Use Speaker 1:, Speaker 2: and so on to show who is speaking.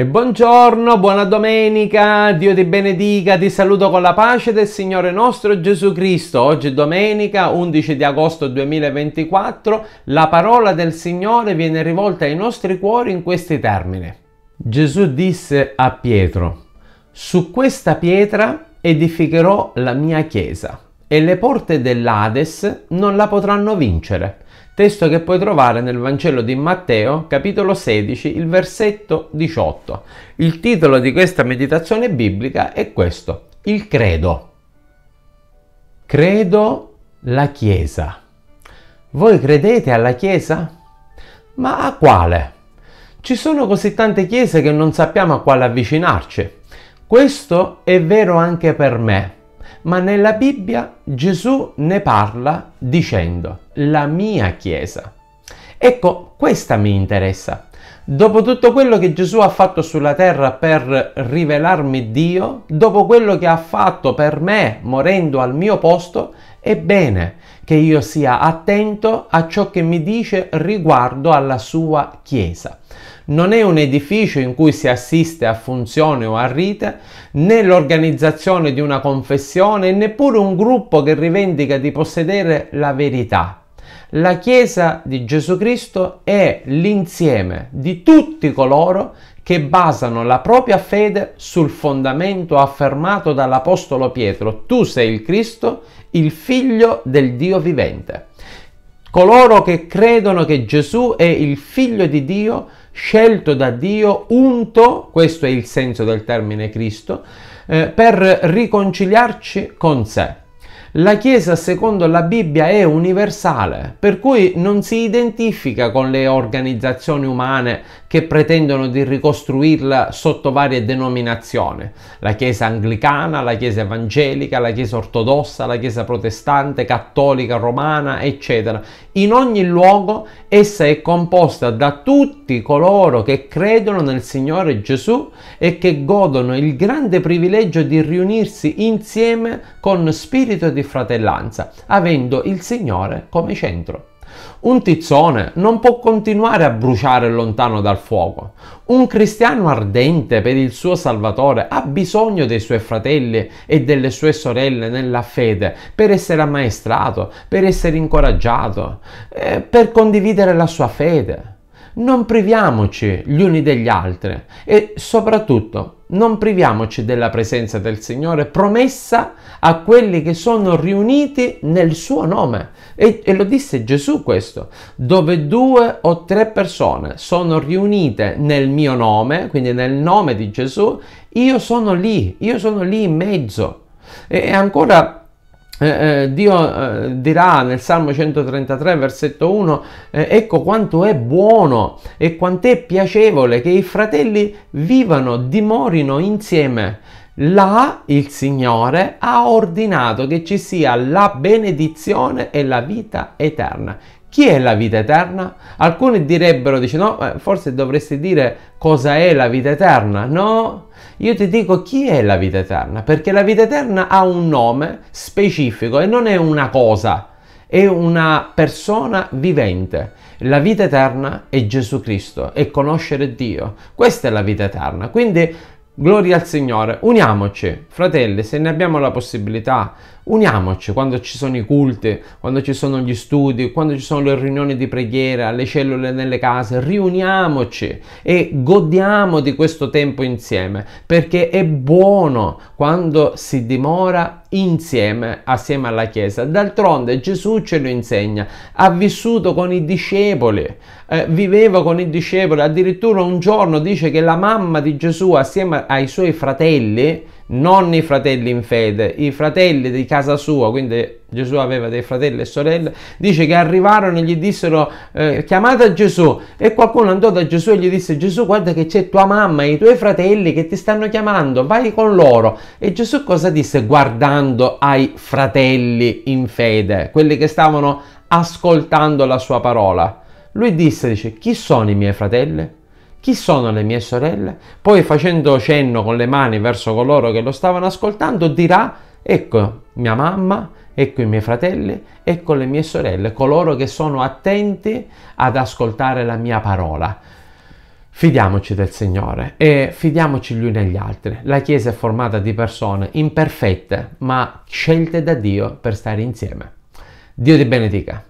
Speaker 1: E buongiorno, buona domenica, Dio ti benedica, ti saluto con la pace del Signore nostro Gesù Cristo. Oggi è domenica 11 di agosto 2024, la parola del Signore viene rivolta ai nostri cuori in questi termini. Gesù disse a Pietro, su questa pietra edificherò la mia chiesa e le porte dell'Ades non la potranno vincere testo che puoi trovare nel Vangelo di Matteo, capitolo 16, il versetto 18. Il titolo di questa meditazione biblica è questo, il credo. Credo la Chiesa. Voi credete alla Chiesa? Ma a quale? Ci sono così tante chiese che non sappiamo a quale avvicinarci. Questo è vero anche per me ma nella Bibbia Gesù ne parla dicendo la mia Chiesa. Ecco, questa mi interessa. Dopo tutto quello che Gesù ha fatto sulla terra per rivelarmi Dio, dopo quello che ha fatto per me morendo al mio posto, è bene che io sia attento a ciò che mi dice riguardo alla sua chiesa. Non è un edificio in cui si assiste a funzione o a rite, né l'organizzazione di una confessione, neppure un gruppo che rivendica di possedere la verità. La Chiesa di Gesù Cristo è l'insieme di tutti coloro che basano la propria fede sul fondamento affermato dall'Apostolo Pietro, tu sei il Cristo, il figlio del Dio vivente. Coloro che credono che Gesù è il figlio di Dio, scelto da Dio, unto, questo è il senso del termine Cristo, eh, per riconciliarci con sé. La Chiesa, secondo la Bibbia, è universale, per cui non si identifica con le organizzazioni umane che pretendono di ricostruirla sotto varie denominazioni. La Chiesa anglicana, la Chiesa evangelica, la Chiesa ortodossa, la Chiesa protestante, cattolica, romana, eccetera. In ogni luogo essa è composta da tutti coloro che credono nel Signore Gesù e che godono il grande privilegio di riunirsi insieme con spirito di di fratellanza, avendo il Signore come centro. Un tizzone non può continuare a bruciare lontano dal fuoco. Un cristiano ardente per il suo Salvatore ha bisogno dei suoi fratelli e delle sue sorelle nella fede per essere ammaestrato, per essere incoraggiato, eh, per condividere la sua fede non priviamoci gli uni degli altri e soprattutto non priviamoci della presenza del Signore promessa a quelli che sono riuniti nel suo nome. E, e, lo disse Gesù questo, dove due o tre persone sono riunite nel mio nome, quindi nel nome di Gesù, io sono lì, io sono lì in mezzo. E ancora eh, eh, Dio eh, dirà nel Salmo 133, versetto 1, eh, ecco quanto è buono e quant'è piacevole che i fratelli vivano, dimorino insieme là il Signore ha ordinato che ci sia la benedizione e la vita eterna. Chi è la vita eterna? Alcuni direbbero, dice no, eh, forse dovresti dire cosa è la vita eterna. No, io ti dico chi è la vita eterna, perché la vita eterna ha un nome specifico e non è una cosa, è una persona vivente. La vita eterna è Gesù Cristo è conoscere Dio. Questa è la vita eterna. Quindi Gloria al Signore, uniamoci, fratelli, se ne abbiamo la possibilità, uniamoci quando ci sono i culti, quando ci sono gli studi, quando ci sono le riunioni di preghiera, le cellule nelle case, riuniamoci e godiamo di questo tempo insieme, perché è buono quando si dimora insieme, assieme alla Chiesa. D'altronde Gesù ce lo insegna, ha vissuto con i discepoli, eh, viveva con i discepoli, addirittura un giorno dice che la mamma di Gesù assieme a ai suoi fratelli, non i fratelli in fede, i fratelli di casa sua, quindi Gesù aveva dei fratelli e sorelle, dice che arrivarono e gli dissero eh, chiamate Gesù e qualcuno andò da Gesù e gli disse Gesù guarda che c'è tua mamma e i tuoi fratelli che ti stanno chiamando, vai con loro. E Gesù cosa disse guardando ai fratelli in fede, quelli che stavano ascoltando la sua parola? Lui disse, dice, chi sono i miei fratelli? Chi sono le mie sorelle? Poi facendo cenno con le mani verso coloro che lo stavano ascoltando dirà, ecco mia mamma, ecco i miei fratelli, ecco le mie sorelle, coloro che sono attenti ad ascoltare la mia parola. Fidiamoci del Signore e fidiamoci gli uni agli altri. La Chiesa è formata di persone imperfette ma scelte da Dio per stare insieme. Dio ti benedica.